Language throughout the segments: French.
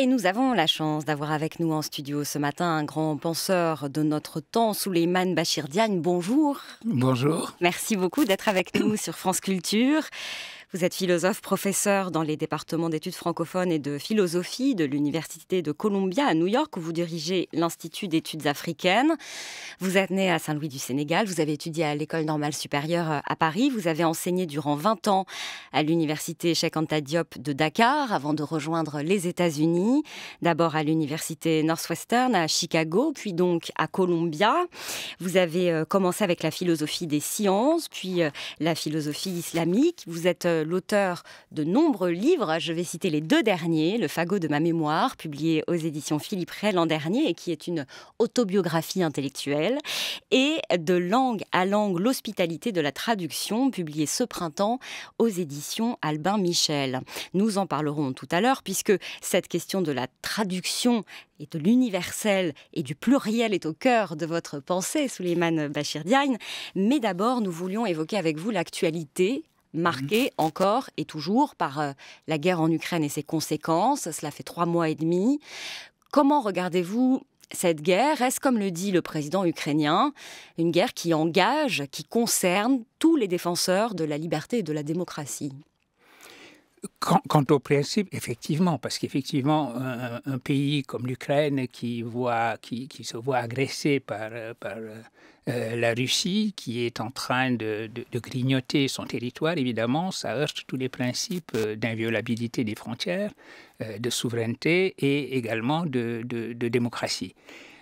Et nous avons la chance d'avoir avec nous en studio ce matin un grand penseur de notre temps, Souleymane Bachir Diagne. Bonjour. Bonjour. Merci beaucoup d'être avec nous sur France Culture. Vous êtes philosophe, professeur dans les départements d'études francophones et de philosophie de l'Université de Columbia à New York, où vous dirigez l'Institut d'études africaines. Vous êtes né à Saint-Louis du Sénégal, vous avez étudié à l'École normale supérieure euh, à Paris, vous avez enseigné durant 20 ans à l'Université Cheikh Anta Diop de Dakar, avant de rejoindre les États-Unis, d'abord à l'Université Northwestern à Chicago, puis donc à Columbia. Vous avez euh, commencé avec la philosophie des sciences, puis euh, la philosophie islamique. Vous êtes l'auteur de nombreux livres. Je vais citer les deux derniers, Le fagot de ma mémoire, publié aux éditions Philippe Rey l'an dernier et qui est une autobiographie intellectuelle, et De langue à langue, l'hospitalité de la traduction, publié ce printemps aux éditions Albin Michel. Nous en parlerons tout à l'heure puisque cette question de la traduction et de l'universel et du pluriel est au cœur de votre pensée, Souleymane Bachir Diagne. Mais d'abord, nous voulions évoquer avec vous l'actualité Marquée mhm. encore et toujours par euh, la guerre en Ukraine et ses conséquences. Cela fait trois mois et demi. Comment regardez-vous cette guerre Est-ce, comme le dit le président ukrainien, une guerre qui engage, qui concerne tous les défenseurs de la liberté et de la démocratie Quant, au principe, effectivement, parce qu'effectivement, un, pays comme l'Ukraine qui, qui, se voit agressé par, euh, la Russie, qui est en train de, grignoter son territoire, évidemment, ça heurte tous les principes euh, d'inviolabilité des frontières, euh, de souveraineté et également de, de démocratie.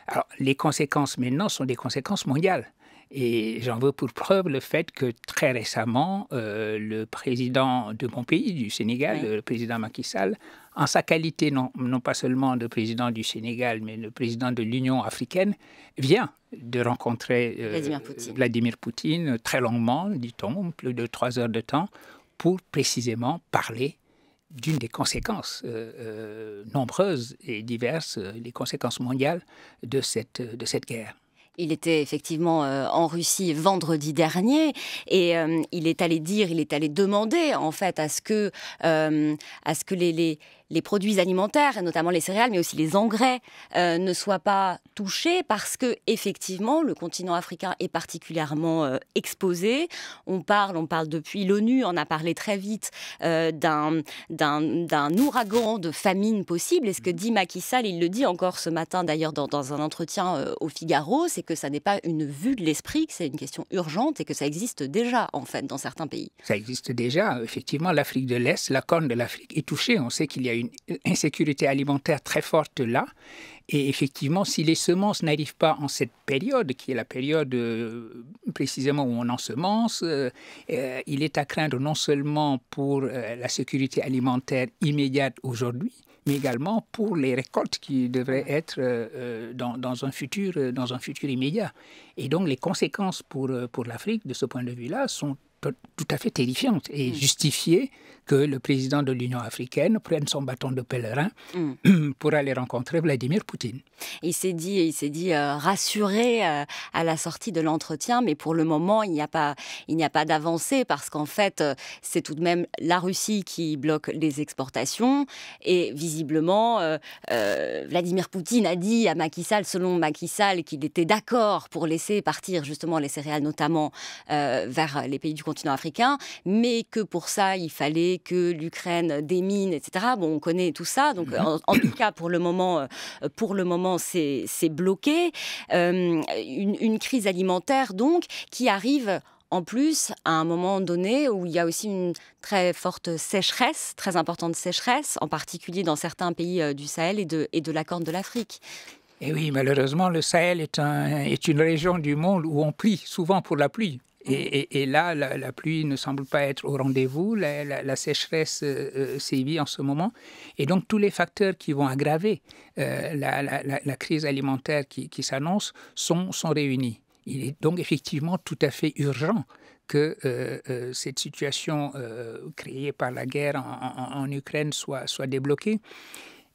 Alors, les conséquences maintenant sont des conséquences mondiales. Et j'en veux pour preuve le fait que très récemment, euh, le président de mon pays, du Sénégal, le président Macky Sall, en sa qualité non, pas seulement de président du Sénégal, mais le président de l'Union africaine, vient de rencontrer euh, Vladimir, Poutine. très longuement, dit-on, plus de trois heures de temps, pour précisément parler d'une des conséquences euh, nombreuses et diverses, les conséquences mondiales de cette guerre. Il était effectivement euh, en Russie vendredi dernier et euh, il est allé dire, il est allé demander en fait à ce que, euh, à ce que les, les, les produits alimentaires, notamment les céréales, mais aussi les engrais, euh, ne soient pas touchés parce que effectivement le continent africain est particulièrement euh, exposé. On parle, on parle depuis l'ONU, on a parlé très vite euh, d'un d'un ouragan de famine possible. Et ce que mm. dit Macky Sall, il le dit encore ce matin d'ailleurs dans, dans, un entretien au Figaro, c'est que ça n'est pas une vue de l'esprit, que c'est une question urgente et que ça existe déjà en fait dans certains pays. Ça existe déjà, effectivement. L'Afrique de l'Est, la corne de l'Afrique est touchée. On sait qu'il y a une insécurité alimentaire très forte là. Et effectivement, si les semences n'arrivent pas en cette période, qui est la période euh, précisément où on ensemence, semence, euh, euh, il est à craindre non seulement pour la sécurité alimentaire immédiate aujourd'hui, mais également pour les récoltes qui devraient être dans, un futur, dans un futur immédiat. Et donc les conséquences pour, pour l'Afrique de ce point de vue-là sont tout à fait terrifiantes et mm. justifiées que le président de l'Union africaine prenne son bâton de pèlerin mm. pour aller rencontrer Vladimir Poutine. Il s'est dit, il s'est dit euh, rassuré euh, à la sortie de l'entretien, mais pour le moment, il n'y a pas, il n'y a pas d'avancée parce qu'en fait, euh, c'est tout de même la Russie qui bloque les exportations et visiblement, Vladimir Poutine a dit à Macky Sall, selon Macky Sall, qu'il était d'accord pour laisser partir justement les céréales, notamment vers les pays du continent africain, mais que pour ça, il fallait que l'Ukraine démine, etc. Bon, on connaît tout ça. Donc, mhm. en, tout cas, pour le moment, euh, pour le moment, c'est bloqué. Euh, une, crise alimentaire, donc, qui arrive en plus, à un moment donné où il y a aussi une très forte sécheresse, très importante sécheresse, en particulier dans certains pays euh, du Sahel et de, et de la Corne de l'Afrique. Et eh oui, malheureusement, le Sahel est, est une région du monde où on plie souvent pour la pluie. Et, là, la, pluie ne semble pas être au rendez-vous, la, sécheresse euh, euh, sévit en ce moment. Et donc, tous les facteurs qui vont aggraver euh, la, crise alimentaire qui, s'annonce sont, sont réunis. Il est donc effectivement tout à fait urgent que cette situation créée par la guerre en, Ukraine soit, soit débloquée.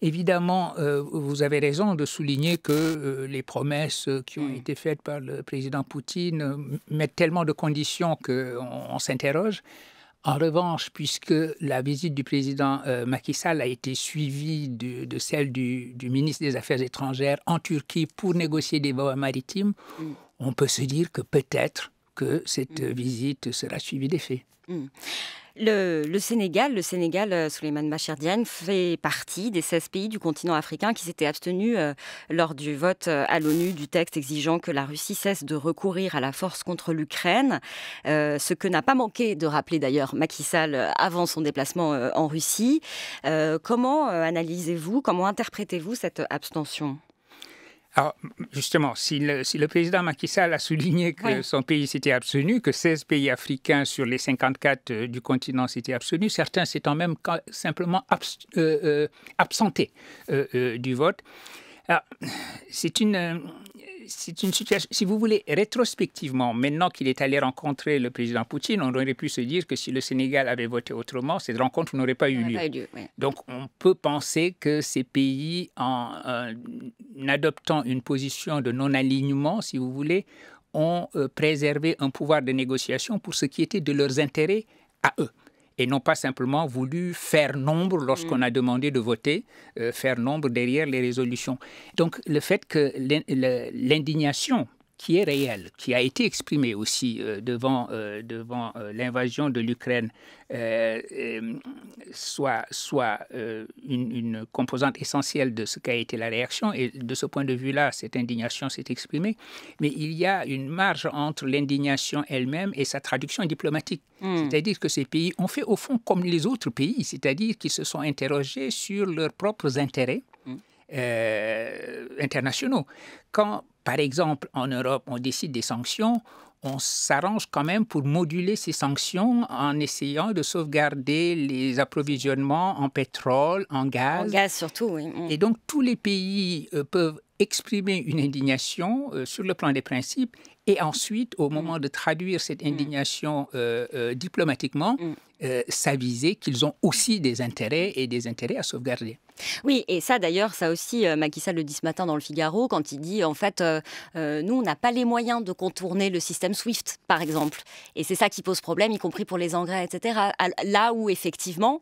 Évidemment, euh, vous avez raison de souligner que euh, les promesses qui ont mm. été faites par le président Poutine euh, mettent tellement de conditions qu'on on, s'interroge. En revanche, puisque la visite du président Macky Sall a été suivie de, celle du, ministre des Affaires étrangères en Turquie pour négocier des voies maritimes, mm. on peut se dire que peut-être que cette mm. visite sera suivie d'effets. faits. Le, Sénégal, le Sénégal, euh, Souleymane Macherdiane fait partie des 16 pays du continent africain qui s'étaient abstenus euh, lors du vote euh, à l'ONU du texte exigeant que la Russie cesse de recourir à la force contre l'Ukraine, ce que n'a pas manqué de rappeler d'ailleurs Macky Sall avant son déplacement en Russie. comment analysez-vous, comment interprétez-vous cette abstention alors, ah, justement, si le, président Macky Sall a souligné que son pays s'était abstenu, que 16 pays africains sur les 54 euh, du continent s'étaient abstenus, certains s'étant même simplement euh, euh, absentés du vote. Ah, c'est une, c'est une situation, si vous voulez, rétrospectivement, maintenant qu'il est allé rencontrer le président Poutine, on aurait pu se dire que si le Sénégal avait voté autrement, cette rencontre n'aurait pas eu lieu. Donc on peut penser que ces pays, en, euh, adoptant une position de non-alignement, si vous voulez, ont euh, préservé un pouvoir de négociation pour ce qui était de leurs intérêts à eux et n'ont pas simplement voulu faire nombre lorsqu'on mm. a demandé de voter, euh, faire nombre derrière les résolutions. Donc le fait que l'indignation qui est réel, qui a été exprimé aussi euh, devant, euh, devant euh, l'invasion de l'Ukraine, soit, soit une, composante essentielle de ce qu'a été la réaction. Et de ce point de vue-là, cette indignation s'est exprimée. Mais il y a une marge entre l'indignation elle-même et sa traduction diplomatique. Hmm. C'est-à-dire que ces pays ont fait au fond comme les autres pays, c'est-à-dire qu'ils se sont interrogés sur leurs propres intérêts euh, internationaux. Quand, par exemple, en Europe, on décide des sanctions, on s'arrange quand même pour moduler ces sanctions en essayant de sauvegarder les approvisionnements en pétrole, en gaz. En gaz surtout, mm. Et donc tous les pays euh, peuvent exprimer une indignation euh, sur le plan des principes et ensuite, au moment mm. de traduire cette mm. indignation euh, euh, diplomatiquement, mm. euh, ça qu'ils ont aussi des intérêts et des intérêts à sauvegarder. Oui, et ça d'ailleurs, ça aussi, euh, Macky Sall le dit ce matin dans le Figaro, quand il dit en fait, euh, nous, on n'a pas les moyens de contourner le système SWIFT, par exemple. Et c'est ça qui pose problème, y compris pour les engrais, etc. Là où effectivement,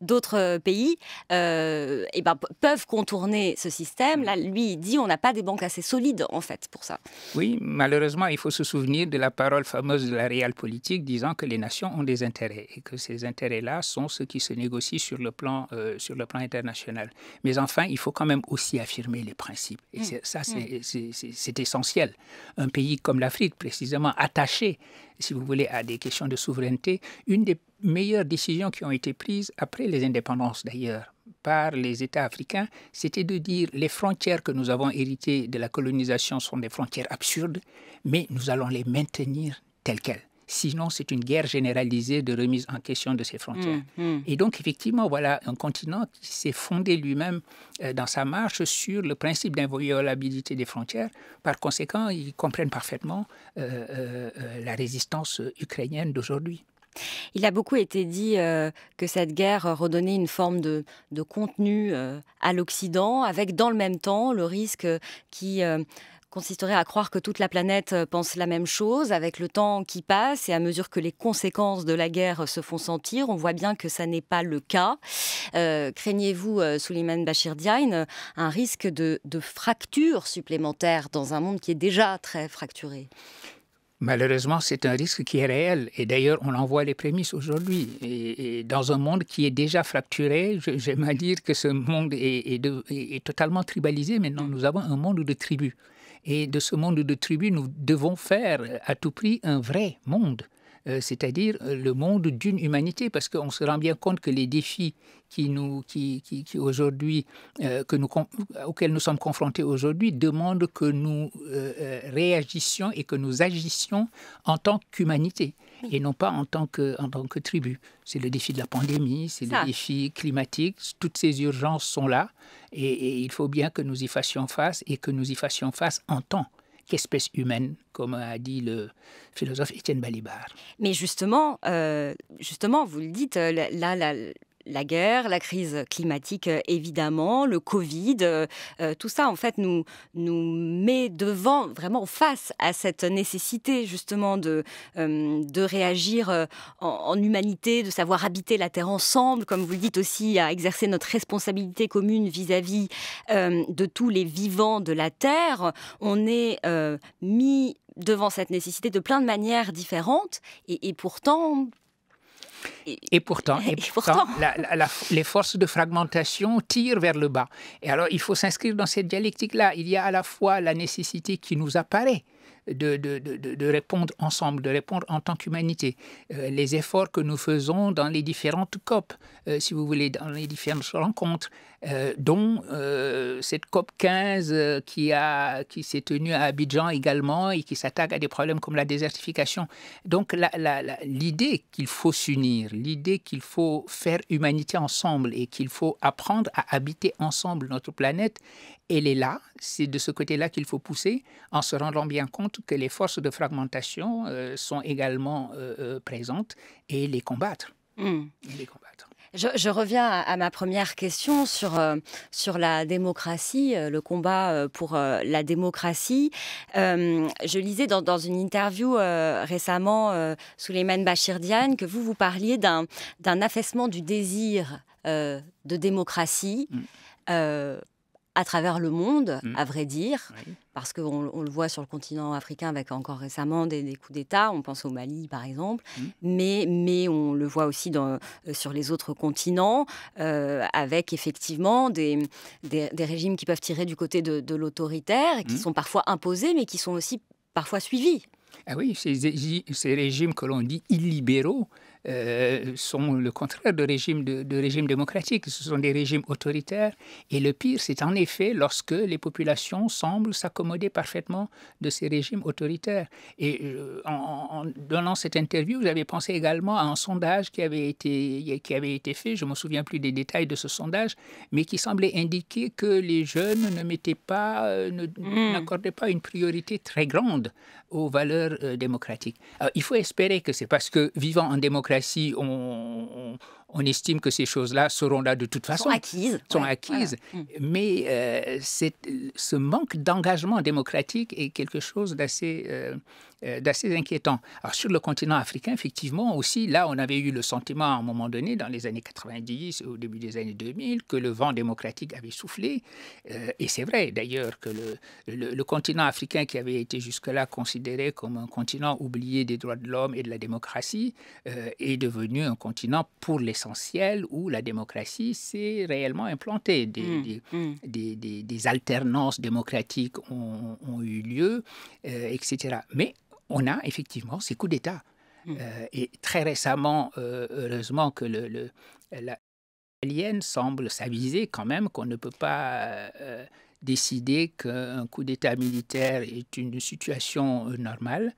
d'autres pays ben, peuvent contourner ce système. Mmh. Là, lui, dit on n'a pas des banques assez solides, en fait, pour ça. Oui, malheureusement, il faut se souvenir de la parole fameuse de la réelle politique disant que les nations ont des intérêts et que ces intérêts-là sont ceux qui se négocient sur le, plan, international. Mais enfin, il faut quand même aussi affirmer les principes. Et mmh. ça, mmh. c'est essentiel. Un pays comme l'Afrique, précisément, attaché si vous voulez, à des questions de souveraineté, une des meilleures décisions qui ont été prises après les indépendances d'ailleurs par les États africains, c'était de dire les frontières que nous avons héritées de la colonisation sont des frontières absurdes, mais nous allons les maintenir telles quelles. Sinon, c'est une guerre généralisée de remise en question de ses frontières. Mm, mm. Et donc, effectivement, voilà un continent qui s'est fondé lui-même euh, dans sa marche sur le principe d'inviolabilité des frontières. Par conséquent, ils comprennent parfaitement euh, euh, la résistance ukrainienne d'aujourd'hui. Il a beaucoup été dit que cette guerre redonnait une forme de, contenu à l'Occident, avec dans le même temps le risque qui consisterait à croire que toute la planète euh, pense la même chose. Avec le temps qui passe et à mesure que les conséquences de la guerre euh, se font sentir, on voit bien que ça n'est pas le cas. Euh, craignez-vous, Souleymane Bachir Diagne, un risque de, fracture supplémentaire dans un monde qui est déjà très fracturé Malheureusement, c'est un risque qui est réel. Et d'ailleurs, on en voit les prémices aujourd'hui. Et, dans un monde qui est déjà fracturé, j'aime à dire que ce monde est, est totalement tribalisé. Maintenant, nous avons un monde de tribus. Et de ce monde de tribus, nous devons faire à tout prix un vrai monde, euh, c'est-à-dire le monde d'une humanité, parce qu'on se rend bien compte que les défis qui nous, aujourd'hui, euh, auxquels nous sommes confrontés aujourd'hui demandent que nous euh, réagissions et que nous agissions en tant qu'humanité et non pas en tant que, en tant que tribu. C'est le défi de la pandémie, c'est le défi climatique, toutes ces urgences sont là et, il faut bien que nous y fassions face et que nous y fassions face en tant qu'espèce humaine, comme a dit le philosophe Étienne Balibar. Mais justement, euh, justement, vous le dites, là, euh, là, la guerre, la crise climatique euh, évidemment, le Covid, euh, euh, tout ça en fait nous, nous met devant, vraiment face à cette nécessité justement de, de réagir en, humanité, de savoir habiter la Terre ensemble, comme vous le dites aussi, à exercer notre responsabilité commune vis-à-vis de tous les vivants de la Terre. On est mis devant cette nécessité de plein de manières différentes et, et pourtant et pourtant, les forces de fragmentation tirent vers le bas. Et alors, il faut s'inscrire dans cette dialectique-là. Il y a à la fois la nécessité qui nous apparaît. De, de, de, de répondre ensemble, de répondre en tant qu'humanité. Euh, les efforts que nous faisons dans les différentes COP, euh, si vous voulez, dans les différentes rencontres, euh, dont cette COP 15 qui, a, qui s'est tenue à Abidjan également et qui s'attaque à des problèmes comme la désertification. Donc l'idée qu'il faut s'unir, l'idée qu'il faut faire humanité ensemble et qu'il faut apprendre à habiter ensemble notre planète, elle est là. C'est de ce côté-là qu'il faut pousser en se rendant bien compte que les forces de fragmentation euh, sont également euh, euh, présentes et les combattre. Hmm. Et les combattre. Je, reviens à, ma première question sur, euh, sur la démocratie, euh, le combat euh, pour la démocratie. je lisais dans, une interview récemment, de Bachir Diagne, que vous, vous parliez d'un affaissement du désir de démocratie. Mm à travers le monde, mm. à vrai dire, parce qu'on le voit sur le continent africain avec encore récemment des, coups d'État, on pense au Mali par exemple, mm. mais, mais on le voit aussi dans, euh, sur les autres continents, euh, avec effectivement des, des, régimes qui peuvent tirer du côté de, l'autoritaire, qui mm. sont parfois imposés, mais qui sont aussi parfois suivis. Ah oui, ces, ces régimes que l'on dit illibéraux, euh, sont le contraire de régimes de, régime démocratiques. Ce sont des régimes autoritaires. Et le pire, c'est en effet lorsque les populations semblent s'accommoder parfaitement de ces régimes autoritaires. Et euh, en, donnant cette interview, vous avez pensé également à un sondage qui avait été, qui avait été fait. Je ne me souviens plus des détails de ce sondage, mais qui semblait indiquer que les jeunes ne mettaient pas, euh, hmm. n'accordaient pas une priorité très grande aux valeurs démocratiques. il faut espérer que c'est parce que vivant en démocratie si on, on estime que ces choses-là seront là de toute façon. Sont acquises. Sont acquises. Mm. Mais euh, ce manque d'engagement démocratique est quelque chose euh, euh, d'assez inquiétant. Alors sur le continent africain, effectivement, aussi, là, on avait eu le sentiment à un moment donné, dans les années 90 au début des années 2000, que le vent démocratique avait soufflé. et c'est vrai, d'ailleurs, que le, le, le continent africain qui avait été jusque-là considéré comme un continent oublié des droits de l'homme et de la démocratie est devenu un continent pour l'essentiel où la démocratie s'est réellement implantée. Des, mmh, mmh. alternances démocratiques ont, eu lieu, euh, etc. Mais on a effectivement ces coups d'État. Mmh. Euh, et très récemment, euh, heureusement que le, la semble s'aviser quand même qu'on ne peut pas décider qu'un coup d'État militaire est une situation normale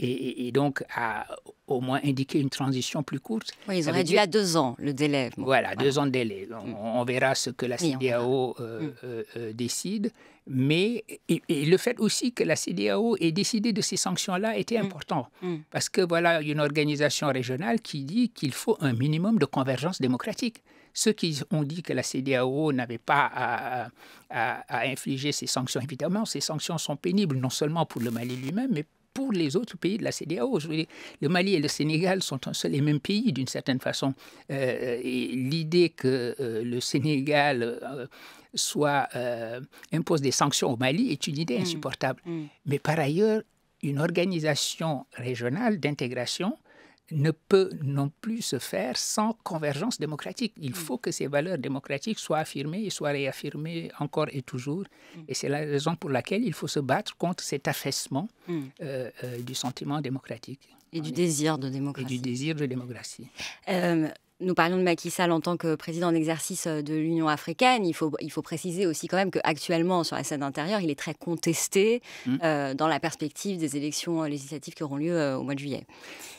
et, donc à au moins indiquer une transition plus courte. Oui, ils dû dû à deux ans le délai. Voilà, deux ans de délai. On, mm. verra ce que la CDAO euh, mm. euh, euh, décide. Mais et, le fait aussi que la CDAO ait décidé de ces sanctions-là était mm. important. Parce que voilà une organisation régionale qui dit qu'il faut un minimum de convergence démocratique. Ceux qui ont dit que la CDAO n'avait pas à, à infliger ces sanctions, évidemment, ces sanctions sont pénibles, non seulement pour le Mali lui-même, mais pour les autres pays de la CDAO. le Mali et le Sénégal sont un seul et même pays d'une certaine façon. Euh, L'idée que euh, le Sénégal euh, soit, euh, impose des sanctions au Mali est une idée mm. insupportable. Mm. Mais par ailleurs, une organisation régionale d'intégration ne peut non plus se faire sans convergence démocratique. Il faut que ces valeurs démocratiques soient affirmées et soient réaffirmées encore et toujours. Mm. Et c'est la raison pour laquelle il faut se battre contre cet affaissement mm. euh, euh, du sentiment démocratique. Et du désir de démocratie. Et du désir de démocratie. Euh, nous parlions de Macky Sall en tant que président en exercice euh, de l'Union africaine. Il faut, il faut préciser aussi quand même qu'actuellement, sur la scène intérieure, il est très contesté mmh. euh, dans la perspective des élections euh, législatives qui auront lieu au mois de juillet.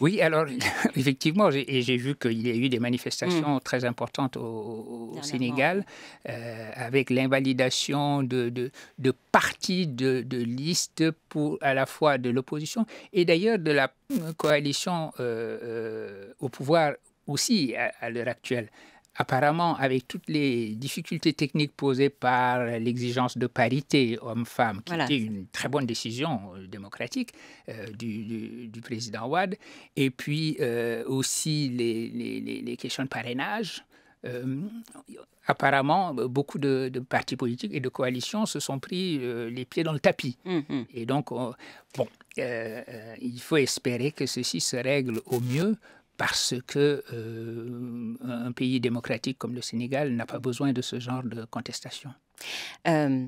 Oui, alors effectivement, j'ai vu qu'il y a eu des manifestations mmh. très importantes au, Sénégal, avec l'invalidation de, de, de parties de, de listes pour, à la fois de l'opposition et d'ailleurs de la coalition au pouvoir aussi à, l'heure actuelle. Apparemment, avec toutes les difficultés techniques posées par l'exigence de parité homme-femme, qui était une très bonne décision euh, démocratique euh, du, président Ouad, et puis euh, aussi les, questions de parrainage, apparemment, beaucoup de, partis politiques et de coalitions se sont pris les pieds dans le tapis. Mm-hmm. Et donc, bon, il faut espérer que ceci se règle au mieux parce que euh, un pays démocratique comme le Sénégal n'a pas besoin de ce genre de contestation. Euh,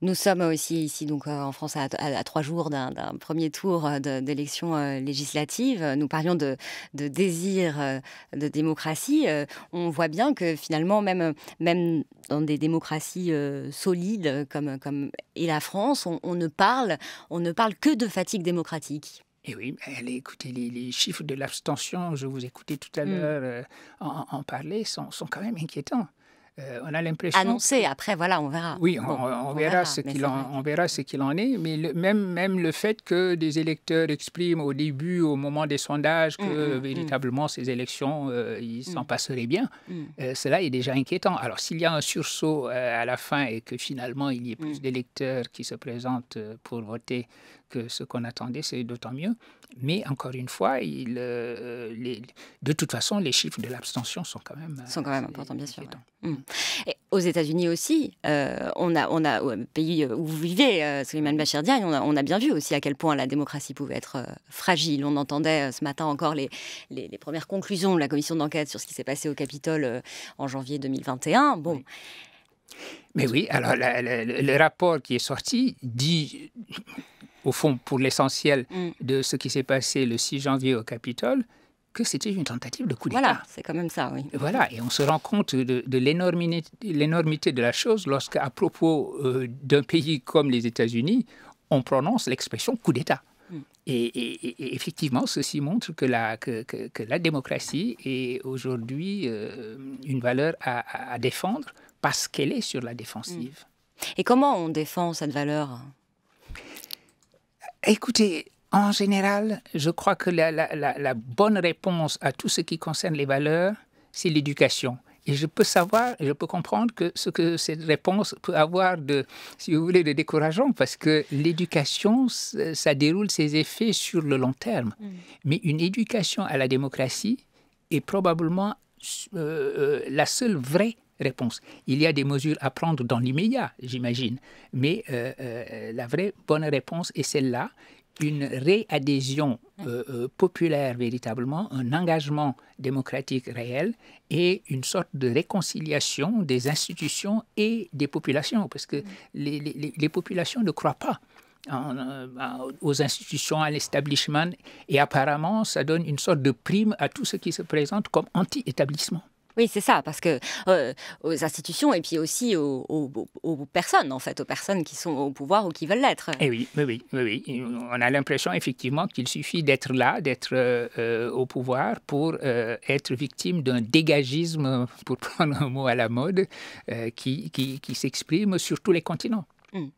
nous sommes aussi ici donc euh, en France à, trois jours d'un premier tour d'élection législative. Nous parlions de, désir de démocratie. On voit bien que finalement, même, même dans des démocraties solides comme, comme et la France, on, ne parle, on ne parle que de fatigue démocratique. Et eh oui, ben, allez les, les chiffres de l'abstention, je vous écoutais tout à mm. l'heure euh, en, parler, sont, sont quand même inquiétants. Euh, on a l'impression. Annoncé, après, voilà, on verra. Oui, on, verra, ce qu'il en, verra qu'il en est. Mais même, même le fait que des électeurs expriment au début, au moment des sondages, mm, que mm, véritablement ces élections, euh, ils s'en passeraient bien, cela est déjà inquiétant. Alors, s'il y a un sursaut à la fin et que finalement, il y ait plus d'électeurs qui se présentent pour voter que ce qu'on attendait, c'est d'autant mieux. Mais encore une fois, il, euh, de toute façon, les chiffres de l'abstention sont quand même euh, sont quand même importants, bien sûr. Hum. Et aux États-Unis aussi, euh, on a on a au pays où vous vivez, euh, Suleiman on a, bien vu aussi à quel point la démocratie pouvait être fragile. On entendait ce matin encore les, les, premières conclusions de la commission d'enquête sur ce qui s'est passé au Capitole en janvier 2021. Bon. Mais oui, alors le rapport qui est sorti dit au fond, pour l'essentiel mm. de ce qui s'est passé le 6 janvier au Capitole, que c'était une tentative de coup d'État. Voilà, c'est quand même ça, oui. Voilà, et on se rend compte de, l'énormité de la chose lorsque, à propos euh, d'un pays comme les États-Unis, on prononce l'expression coup d'État. Mm. Et, effectivement, ceci montre que la, que, la démocratie est aujourd'hui euh, une valeur à, défendre parce qu'elle est sur la défensive. Mm. Et comment on défend cette valeur Écoutez, en général, je crois que la, bonne réponse à tout ce qui concerne les valeurs, c'est l'éducation. Et je peux savoir, je peux comprendre que ce que cette réponse peut avoir de, si vous voulez, de décourageant, parce que l'éducation, ça déroule ses effets sur le long terme. Mm. Mais une éducation à la démocratie est probablement euh, euh, la seule vraie réponse. Il y a des mesures à prendre dans l'immédiat, j'imagine, mais euh, euh, la vraie bonne réponse est celle-là, une réadhésion euh, populaire véritablement, un engagement démocratique réel et une sorte de réconciliation des institutions et des populations, parce que les, les populations ne croient pas aux institutions, à l'establishment, et apparemment, ça donne une sorte de prime à tout ce qui se présente comme anti-établissement. Oui, c'est ça, parce que euh, aux institutions et puis aussi aux, personnes, en fait, aux personnes qui sont au pouvoir ou qui veulent l'être. Et eh oui, oui, oui, On a l'impression effectivement qu'il suffit d'être là, d'être euh, euh, au pouvoir pour être victime d'un dégagisme, pour prendre un mot à la mode, qui, qui, s'exprime sur tous les continents. Hmm.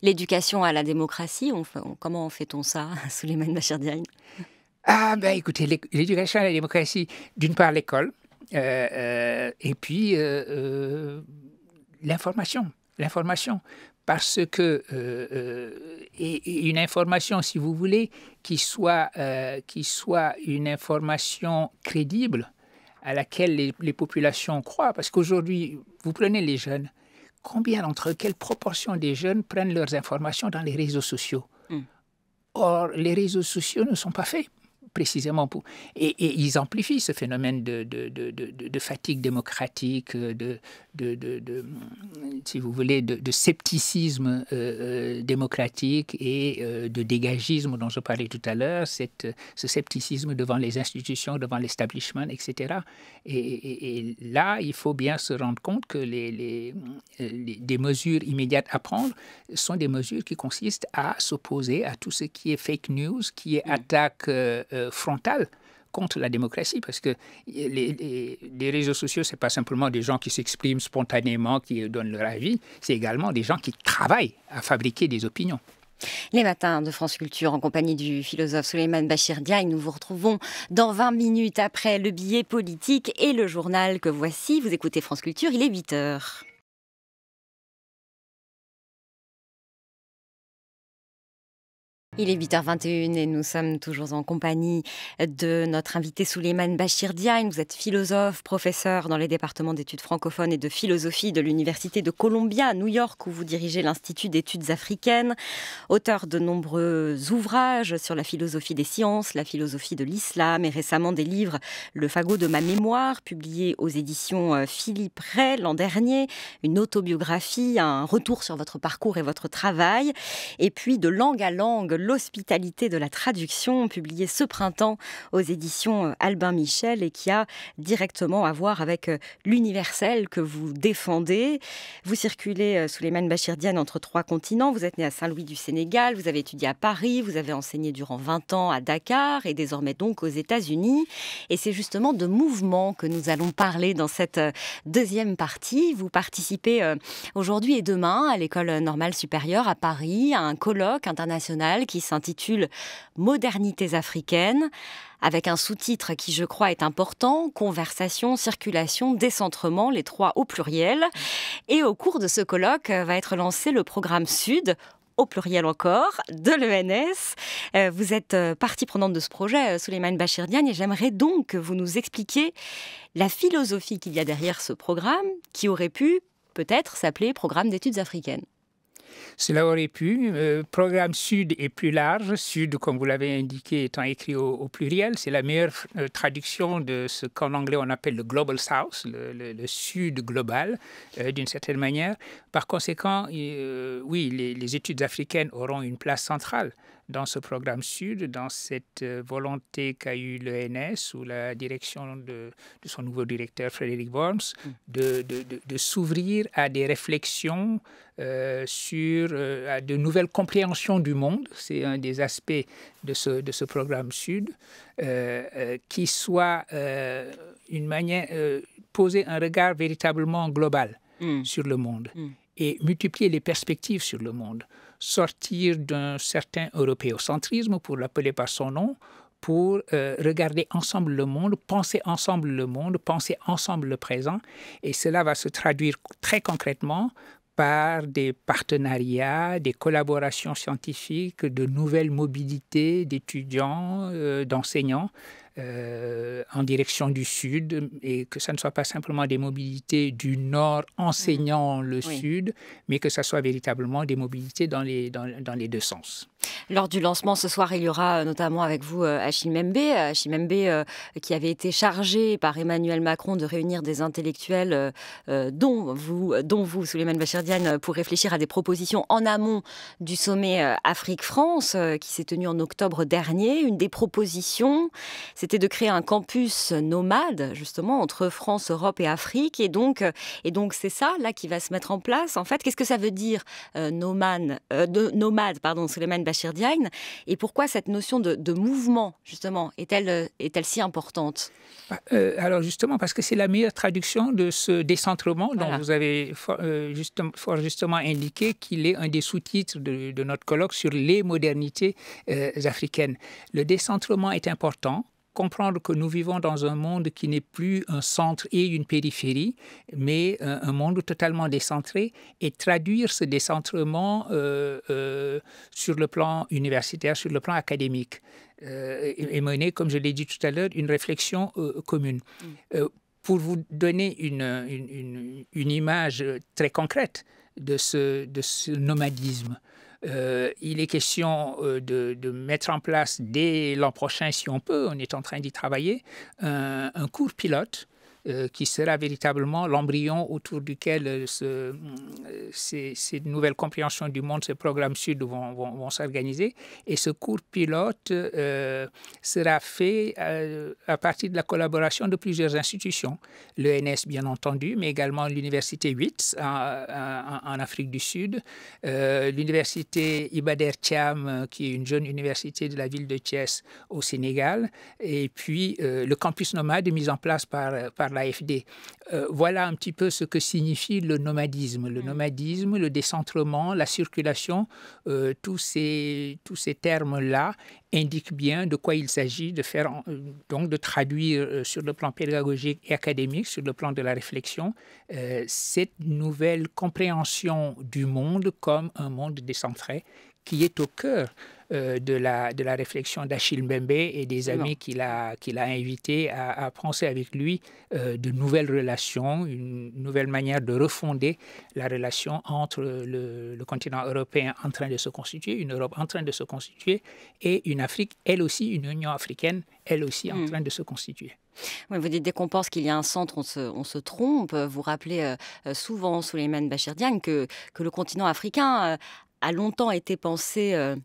L'éducation à la démocratie, on fait, on, comment fait-on ça, Souleymane Bachardine Ah ben écoutez, l'éducation à la démocratie, d'une part l'école, euh, euh, et puis, euh, l'information. L'information parce que une information, si vous voulez, qui soit, qui soit une information crédible à laquelle les, populations croient. Parce qu'aujourd'hui, vous prenez les jeunes, combien d'entre quelle proportion des jeunes prennent leurs informations dans les réseaux sociaux hum. Or, les réseaux sociaux ne sont pas faits précisément pour... Et, ils amplifient ce phénomène de, de, fatigue démocratique, euh, de, euh, si vous voulez, de, scepticisme euh, démocratique et de dégagisme dont je parlais tout à l'heure, ce scepticisme devant les institutions, devant l'establishment, etc. Et, là, il faut bien se rendre compte que les, des mesures immédiates à prendre sont des mesures qui consistent à s'opposer à tout ce qui est fake news, qui est attaque frontal euh, frontale contre la démocratie, parce que les, réseaux sociaux, ce n'est pas simplement des gens qui s'expriment spontanément, qui donnent leur avis, c'est également des gens qui travaillent à fabriquer des opinions. Les matins de France Culture en compagnie du philosophe Souleymane Bachir et nous vous retrouvons dans 20 minutes après le billet politique et le journal que voici. Vous écoutez France Culture, il est 8 heures. Il est 8h21 et nous sommes toujours en compagnie de notre invité Souleymane Bachir Diagne. Vous êtes philosophe, professeur dans les départements d'études francophones et de philosophie de l'Université de Columbia à New York où vous dirigez l'Institut d'études africaines, auteur de nombreux ouvrages sur la philosophie des sciences, la philosophie de l'islam et récemment des livres Le fagot de ma mémoire publié aux éditions euh, Philippe Ray l'an dernier, une autobiographie, un retour sur votre parcours et votre travail et puis de langue à langue l'hospitalité de la traduction, publiée ce printemps aux éditions euh, Albin Michel et qui a directement à voir avec euh, l'universel que vous défendez. Vous circulez, euh, sous les mains Diane entre trois continents. Vous êtes né à Saint-Louis du Sénégal, vous avez étudié à Paris, vous avez enseigné durant 20 ans à Dakar et désormais donc aux États-Unis. Et c'est justement de mouvements que nous allons parler dans cette deuxième partie. Vous participez aujourd'hui et demain à l'École normale supérieure à Paris à un colloque international qui s'intitule Modernités africaines, avec un sous-titre qui, je crois, est important, Conversation, circulation, décentrement, les trois au pluriel. Et au cours de ce colloque euh, va être lancé le programme Sud, au pluriel encore, de l'ENS. Euh, vous êtes euh, partie prenante de ce projet, Souleymane Bachirdian, et j'aimerais donc que vous nous expliquiez la philosophie qu'il y a derrière ce programme qui aurait pu peut-être s'appeler Programme d'études africaines. Cela aurait pu, Le euh, programme sud est plus large, sud, comme vous l'avez indiqué, étant écrit au, pluriel, c'est la meilleure euh, traduction de ce qu'en anglais on appelle le Global South, le, sud global, euh, d'une certaine manière. Par conséquent, oui, les études africaines auront une place centrale dans ce programme Sud, dans cette euh, volonté qu'a eu l'ENS sous la direction de, son nouveau directeur Frédéric Worms mm. de, s'ouvrir à des réflexions euh, sur euh, à de nouvelles compréhensions du monde. C'est un des aspects de ce, programme Sud, qui soit une manière, poser un regard véritablement global mm. sur le monde mm. et multiplier les perspectives sur le monde sortir d'un certain européocentrisme, pour l'appeler par son nom, pour euh, regarder ensemble le monde, penser ensemble le monde, penser ensemble le présent. Et cela va se traduire très concrètement par des partenariats, des collaborations scientifiques, de nouvelles mobilités d'étudiants, euh, d'enseignants, euh, en direction du sud et que ça ne soit pas simplement des mobilités du nord enseignant mmh. le sud, mais que ça soit véritablement des mobilités dans les deux sens. Lors du lancement ce soir, il y aura euh, notamment avec vous euh, Achille Mbembe, euh, Achille Mbembe qui avait été chargé par Emmanuel Macron de réunir des intellectuels dont vous, dont vous Souleymane pour réfléchir à des propositions en amont du sommet Afrique-France qui s'est tenu en octobre dernier. Une des propositions, c'était de créer un campus nomade justement entre France, Europe et Afrique. Et donc, et donc c'est ça là qui va se mettre en place. En fait, qu'est-ce que ça veut dire nomade, de, nomade, pardon, et pourquoi cette notion de, mouvement, justement, est-elle euh, est si importante bah, euh, Alors justement, parce que c'est la meilleure traduction de ce décentrement dont vous avez euh, fort, justement, indiqué qu'il est un des sous-titres de, notre colloque sur les modernités africaines. Le décentrement est important comprendre que nous vivons dans un monde qui n'est plus un centre et une périphérie, mais euh, un monde totalement décentré, et traduire ce décentrement euh, euh, sur le plan universitaire, sur le plan académique, et, mener, comme je l'ai dit tout à l'heure, une réflexion commune. Mm. pour vous donner une, image très concrète de ce nomadisme, euh, il est question euh, de, mettre en place dès l'an prochain, si on peut, on est en train d'y travailler, un, un cours pilote euh, qui sera véritablement l'embryon autour duquel euh, euh, ces, nouvelles compréhensions du monde, ces programmes sud vont, s'organiser. Et ce cours pilote sera fait à, partir de la collaboration de plusieurs institutions, l'ENS bien entendu, mais également l'Université 8 en, Afrique du Sud, l'Université Ibader Thiam, qui est une jeune université de la ville de Thiès au Sénégal, et puis le campus nomade mis en place par l'AFD. Euh, voilà un petit peu ce que signifie le nomadisme. Le mm. nomadisme, le décentrement, la circulation, euh, tous ces, termes-là indiquent bien de quoi il s'agit de faire, euh, donc de traduire sur le plan pédagogique et académique, sur le plan de la réflexion, cette nouvelle compréhension du monde comme un monde décentré qui est au cœur euh, de, la, de la réflexion d'Achille Mbembe et des amis qu'il a, qu'il a invités à, penser avec lui euh, de nouvelles relations, une nouvelle manière de refonder la relation entre le, continent européen en train de se constituer, une Europe en train de se constituer et une Afrique, elle aussi, une Union africaine, elle aussi en hmm. train de se constituer. vous dites dès qu'on pense qu'il y a un centre, on se, trompe. Vous rappelez euh, souvent, Souleymane Bachir Diagne, que, que le continent africain a longtemps été pensé euh,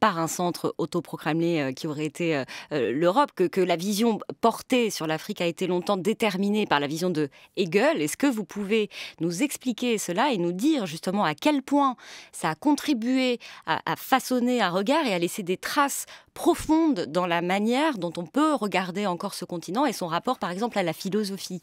par un centre autoproclamé euh, qui aurait été euh, l'Europe, que, que, la vision portée sur l'Afrique a été longtemps déterminée par la vision de Hegel. Est-ce que vous pouvez nous expliquer cela et nous dire justement à quel point ça a contribué à façonner un regard et à laisser des traces profondes dans la manière dont on peut regarder encore ce continent et son rapport par exemple à la philosophie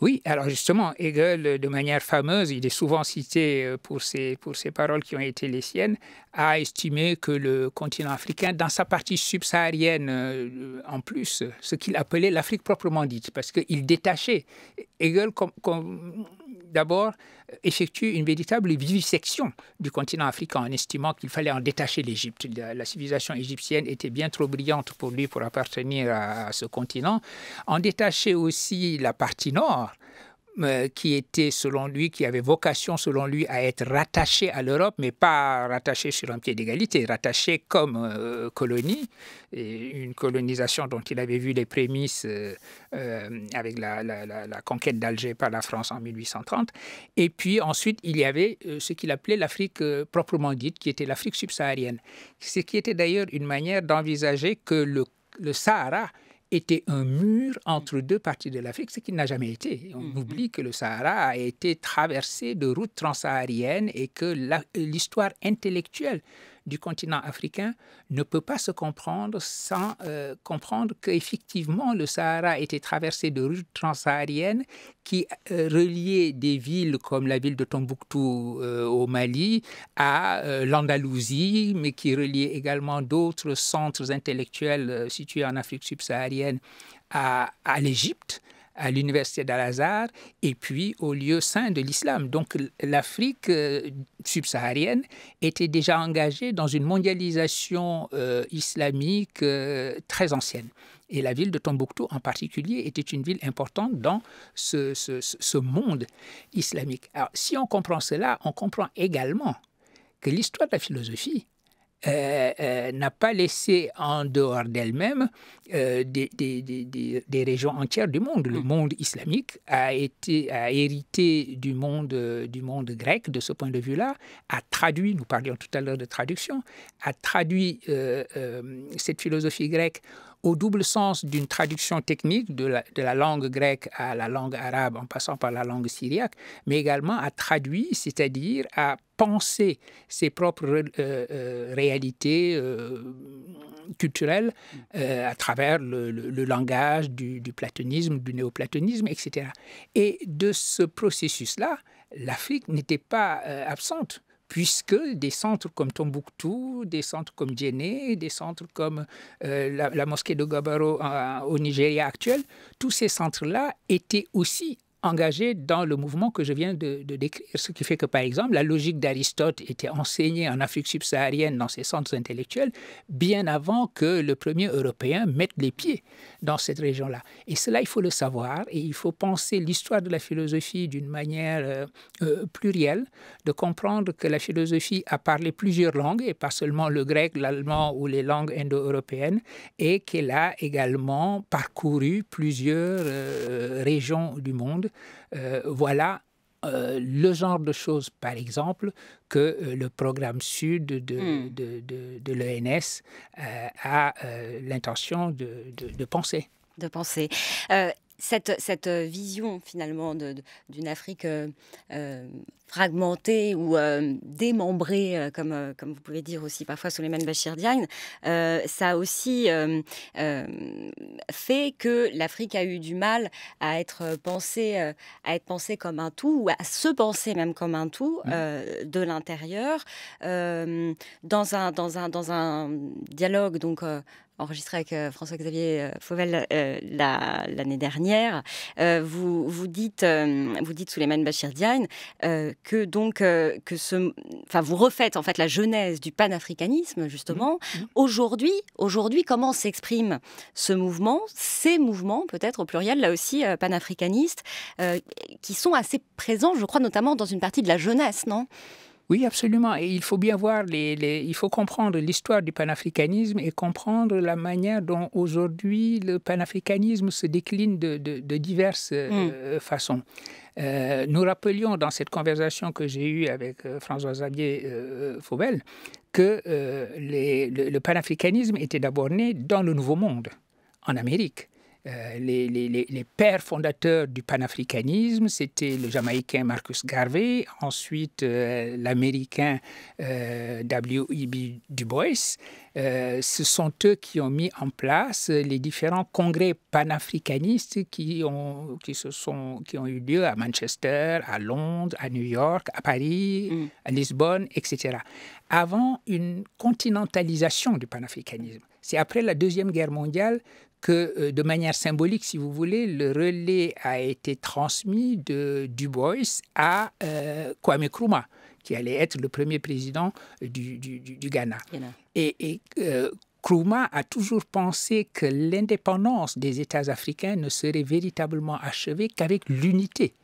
oui, alors justement, Hegel, de manière fameuse, il est souvent cité euh, pour ses, pour ses paroles qui ont été les siennes, a estimé que le continent africain, dans sa partie subsaharienne euh, en plus, ce qu'il appelait l'Afrique proprement dite, parce qu'il détachait Hegel, d'abord, effectue une véritable vivisection du continent africain en estimant qu'il fallait en détacher l'Égypte. La, civilisation égyptienne était bien trop brillante pour lui pour appartenir à ce continent. En détacher aussi la partie nord euh, qui était selon lui, qui avait vocation selon lui à être rattaché à l'Europe, mais pas rattaché sur un pied d'égalité, rattaché comme euh, colonie, et une colonisation dont il avait vu les prémices euh, avec la, la, la conquête d'Alger par la France en 1830. Et puis ensuite, il y avait ce qu'il appelait l'Afrique proprement dite, qui était l'Afrique subsaharienne, ce qui était d'ailleurs une manière d'envisager que le, le Sahara était un mur mm. entre deux parties de l'Afrique, ce qui n'a jamais été. On mm-hmm. oublie que le Sahara a été traversé de routes transsahariennes et que l'histoire intellectuelle du continent africain ne peut pas se comprendre sans euh, comprendre qu'effectivement le Sahara était traversé de routes transsahariennes qui euh, reliaient des villes comme la ville de Tombouctou euh, au Mali à l'Andalousie, mais qui reliaient également d'autres centres intellectuels situés en Afrique subsaharienne à l'Égypte à l'université d'Al-Azhar et puis au lieu saint de l'islam. Donc l'Afrique euh, subsaharienne était déjà engagée dans une mondialisation euh, islamique euh, très ancienne. Et la ville de Tombouctou en particulier était une ville importante dans ce, ce, ce monde islamique. Alors si on comprend cela, on comprend également que l'histoire de la philosophie euh, euh, n'a pas laissé en dehors d'elle-même euh, des, régions entières du monde. Le mm. monde islamique a, été, a hérité du monde, du monde grec de ce point de vue-là, a traduit, nous parlions tout à l'heure de traduction, a traduit cette philosophie grecque au double sens d'une traduction technique de la, langue grecque à la langue arabe en passant par la langue syriaque, mais également à traduire, c'est-à-dire à penser ses propres euh, euh, réalités euh, culturelles à travers le, langage du, platonisme, du néoplatonisme, etc. Et de ce processus-là, l'Afrique n'était pas absente puisque des centres comme Tombouctou, des centres comme Djenné, des centres comme euh, la, mosquée de Gabaro euh, au Nigeria actuel, tous ces centres-là étaient aussi engagé dans le mouvement que je viens de, décrire. Ce qui fait que, par exemple, la logique d'Aristote était enseignée en Afrique subsaharienne dans ses centres intellectuels bien avant que le premier Européen mette les pieds dans cette région-là. Et cela, il faut le savoir et il faut penser l'histoire de la philosophie d'une manière euh, euh, plurielle, de comprendre que la philosophie a parlé plusieurs langues et pas seulement le grec, l'allemand ou les langues indo-européennes, et qu'elle a également parcouru plusieurs euh, régions du monde euh, voilà euh, le genre de choses, par exemple, que euh, le programme Sud de, hmm. l'ENS a l'intention de, penser. De penser. Cette, cette, vision finalement d'une Afrique fragmenté ou euh, démembré, euh, comme, euh, comme vous pouvez dire aussi parfois sous les Bachir Diagne, ça a aussi fait que l'Afrique a eu du mal à être pensée, à être pensée comme un tout, ou à se penser même comme un tout mmh. de l'intérieur, dans, un, dans, un, dans un dialogue donc enregistré avec François-Xavier Fauvel l'année dernière, vous, vous, dites, vous dites Souleymane Bachir Diagne que donc euh, que ce, enfin vous refaites en fait la genèse du panafricanisme mmh. justement. Mmh. Aujourd'hui, aujourd'hui, comment s'exprime ce mouvement, ces mouvements peut-être au pluriel là aussi euh, panafricanistes, euh, qui sont assez présents, je crois notamment dans une partie de la jeunesse, non oui, absolument. Et il faut bien voir, les, il faut comprendre l'histoire du panafricanisme et comprendre la manière dont aujourd'hui le panafricanisme se décline de, de, diverses hmm. euh, façons. Euh, nous rappelions dans cette conversation que j'ai eue avec euh, François-Xavier Fauvel que le, le panafricanisme était d'abord né dans le Nouveau Monde, en Amérique. Euh, les, pères fondateurs du panafricanisme, c'était le Jamaïcain Marcus Garvey, ensuite euh, l'Américain euh, E. W.E.B. Du Bois. ce sont eux qui ont mis en place les différents congrès panafricanistes qui ont, se sont, qui ont eu lieu à Manchester, à Londres, à New York, à Paris, mm. à Lisbonne, etc. Avant une continentalisation du panafricanisme. C'est après la Deuxième Guerre mondiale que euh, de manière symbolique, si vous voulez, le relais a été transmis de Du Bois à euh, Kwame Nkrumah, qui allait être le premier président du, Ghana. Et, et euh, a toujours pensé que l'indépendance des États africains ne serait véritablement achevée qu'avec l'unité.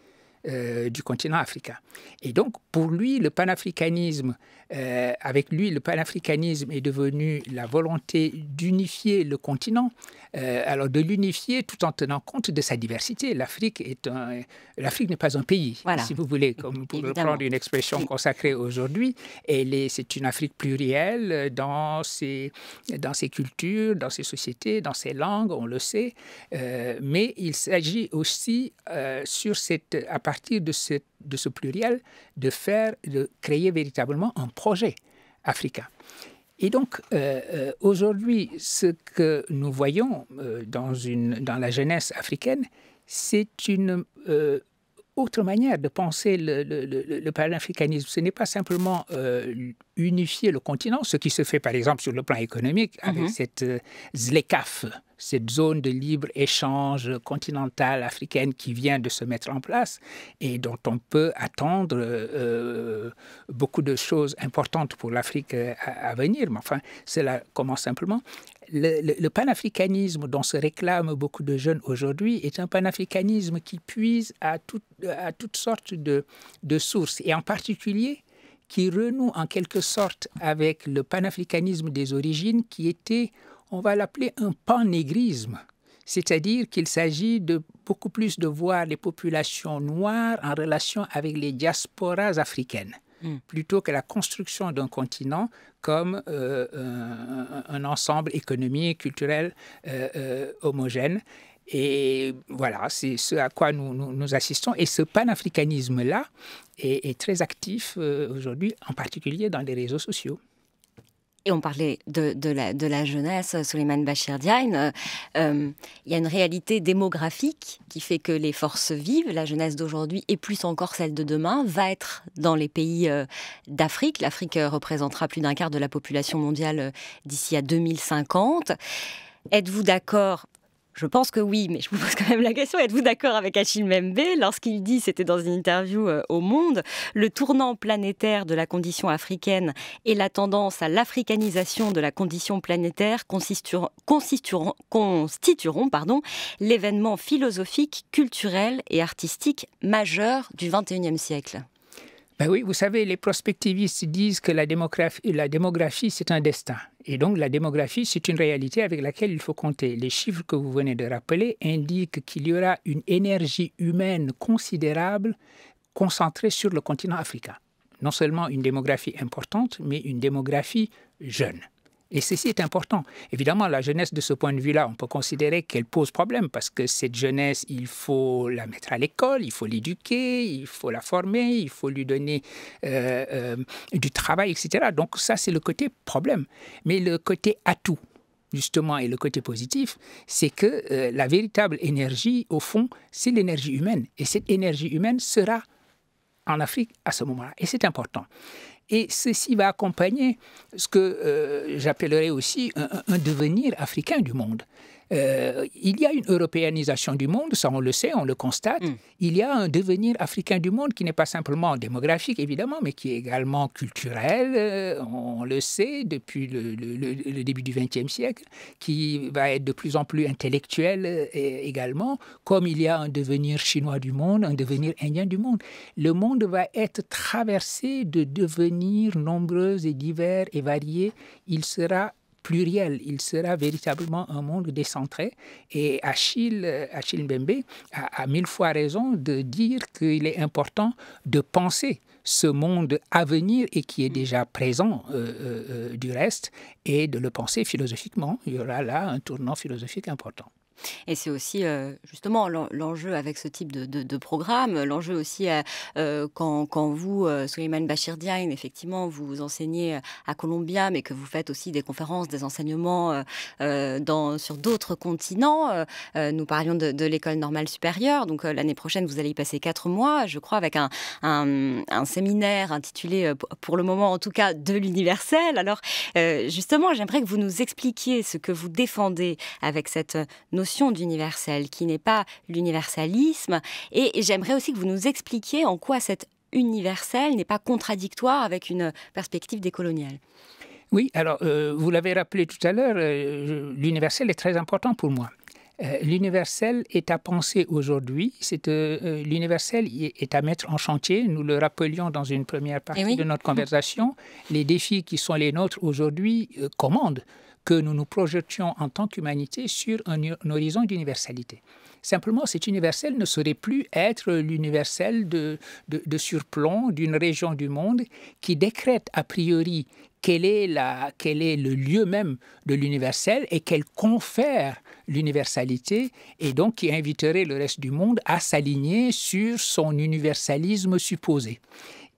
du continent africain. Et donc, pour lui, le panafricanisme euh, avec lui, le panafricanisme est devenu la volonté d'unifier le continent, euh, alors de l'unifier tout en tenant compte de sa diversité. L'Afrique est un, l'Afrique n'est pas un pays, si vous voulez, comme pour reprendre une expression consacrée aujourd'hui. Elle est, c'est une Afrique plurielle dans ses, dans ses cultures, dans ses sociétés, dans ses langues, on le sait. Euh, mais il s'agit aussi, sur cette, à partir de ce, de ce pluriel, de faire, de créer véritablement un projet africain. Et donc, euh, euh, aujourd'hui, ce que nous voyons euh, dans, une, dans la jeunesse africaine, c'est une autre manière de penser le, panafricanisme. Ce n'est pas simplement euh, unifier le continent, ce qui se fait par exemple sur le plan économique avec mm-hmm. cette euh, ZLECAF, cette zone de libre-échange continentale africaine qui vient de se mettre en place et dont on peut attendre euh, beaucoup de choses importantes pour l'Afrique à, venir. Mais enfin, cela commence simplement le, panafricanisme dont se réclament beaucoup de jeunes aujourd'hui est un panafricanisme qui puise à, toutes sortes de, sources, et en particulier qui renoue en quelque sorte avec le panafricanisme des origines qui était, on va l'appeler un panégrisme, c'est-à-dire qu'il s'agit de beaucoup plus de voir les populations noires en relation avec les diasporas africaines. Mm. plutôt que la construction d'un continent comme euh, un, ensemble économique, et culturel euh, euh, homogène. Et voilà, c'est ce à quoi nous, nous, assistons. Et ce panafricanisme-là est, très actif aujourd'hui, en particulier dans les réseaux sociaux et on parlait de, la, jeunesse, euh, Souleymane Bachir Diagne, euh, euh, il y a une réalité démographique qui fait que les forces vivent, la jeunesse d'aujourd'hui et plus encore celle de demain, va être dans les pays d'Afrique. L'Afrique représentera plus d'un quart de la population mondiale d'ici à 2050. Êtes-vous d'accord je pense que oui, mais je vous pose quand même la question. Êtes-vous d'accord avec Achille Membe lorsqu'il dit, c'était dans une interview euh, au Monde, le tournant planétaire de la condition africaine et la tendance à l'africanisation de la condition planétaire constitueront, pardon, l'événement philosophique, culturel et artistique majeur du XXIe siècle ben oui, vous savez, les prospectivistes disent que la démographie, la démographie c'est un destin. Et donc la démographie, c'est une réalité avec laquelle il faut compter. Les chiffres que vous venez de rappeler indiquent qu'il y aura une énergie humaine considérable concentrée sur le continent africain. Non seulement une démographie importante, mais une démographie jeune. Et ceci est important. Évidemment, la jeunesse, de ce point de vue-là, on peut considérer qu'elle pose problème parce que cette jeunesse, il faut la mettre à l'école, il faut l'éduquer, il faut la former, il faut lui donner euh, euh, du travail, etc. Donc ça, c'est le côté problème. Mais le côté atout, justement, et le côté positif, c'est que euh, la véritable énergie, au fond, c'est l'énergie humaine. Et cette énergie humaine sera en Afrique à ce moment-là. Et c'est important. Et ceci va accompagner ce que euh, j'appellerais aussi un, devenir africain du monde. Euh, il y a une européanisation du monde, ça on le sait, on le constate. Mm. Il y a un devenir africain du monde qui n'est pas simplement démographique, évidemment, mais qui est également culturel, euh, on le sait depuis le, début du XXe siècle, qui va être de plus en plus intellectuel euh, également, comme il y a un devenir chinois du monde, un devenir indien du monde. Le monde va être traversé de devenirs nombreux et divers et variés. Il sera pluriel. Il sera véritablement un monde décentré. Et Achille, Achille Mbembe a, mille fois raison de dire qu'il est important de penser ce monde à venir et qui est déjà présent euh, euh, euh, du reste et de le penser philosophiquement. Il y aura là un tournant philosophique important. Et c'est aussi euh, justement l'enjeu avec ce type de, programme, l'enjeu aussi euh, euh, quand, vous, euh, Suleiman Bachir Diagne, effectivement, vous enseignez à Columbia, mais que vous faites aussi des conférences, des enseignements dans, sur d'autres continents. nous parlions de, l'école normale supérieure, donc l'année prochaine, vous allez y passer quatre mois, je crois, avec un, un séminaire intitulé, pour le moment en tout cas, de l'universel. Alors, justement, j'aimerais que vous nous expliquiez ce que vous défendez avec cette notion d'universel, qui n'est pas l'universalisme. Et j'aimerais aussi que vous nous expliquiez en quoi cet universel n'est pas contradictoire avec une perspective décoloniale. Oui, alors euh, vous l'avez rappelé tout à l'heure, euh, l'universel est très important pour moi. Euh, l'universel est à penser aujourd'hui, c'est l'universel est à mettre en chantier. Nous le rappelions dans une première eh partie de notre conversation. Les défis qui sont les nôtres aujourd'hui commandent que nous nous projetions en tant qu'humanité sur un, horizon d'universalité. Simplement, cet universel ne saurait plus être l'universel de, surplomb d'une région du monde qui décrète a priori quel est, la, quel est, le lieu même de l'universel et qu'elle confère l'universalité et donc qui inviterait le reste du monde à s'aligner sur son universalisme supposé.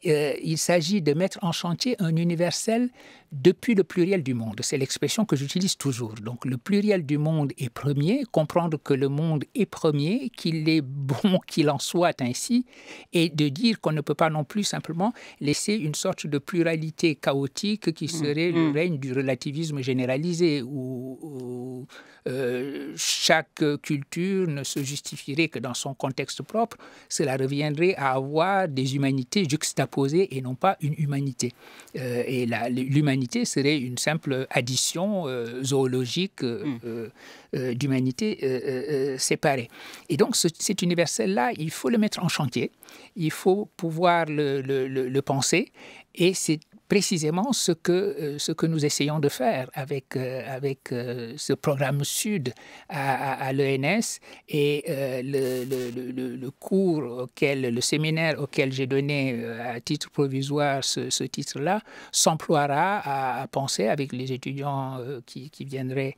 Euh, il s'agit de mettre en chantier un universel depuis le pluriel du monde. C'est l'expression que j'utilise toujours. Donc le pluriel du monde est premier, comprendre que le monde est premier, qu'il est bon qu'il en soit ainsi, et de dire qu'on ne peut pas non plus simplement laisser une sorte de pluralité chaotique qui mm, serait le mm. règne du relativisme généralisé, où, euh, chaque culture ne se justifierait que dans son contexte propre. Cela reviendrait à avoir des humanités juxtaposées et non pas une humanité. Euh, et l'humanité serait une simple addition euh, zoologique euh, hmm. euh, d'humanité séparée. Et donc cet universel-là, il faut le mettre en chantier, il faut pouvoir le penser, et c'est précisément ce que, euh, ce que nous essayons de faire avec, euh, avec euh, ce programme Sud à, l'ENS et le, cours auquel, le séminaire auquel j'ai donné à titre provisoire ce, titre-là, s'emploiera à, penser avec les étudiants qui, qui viendraient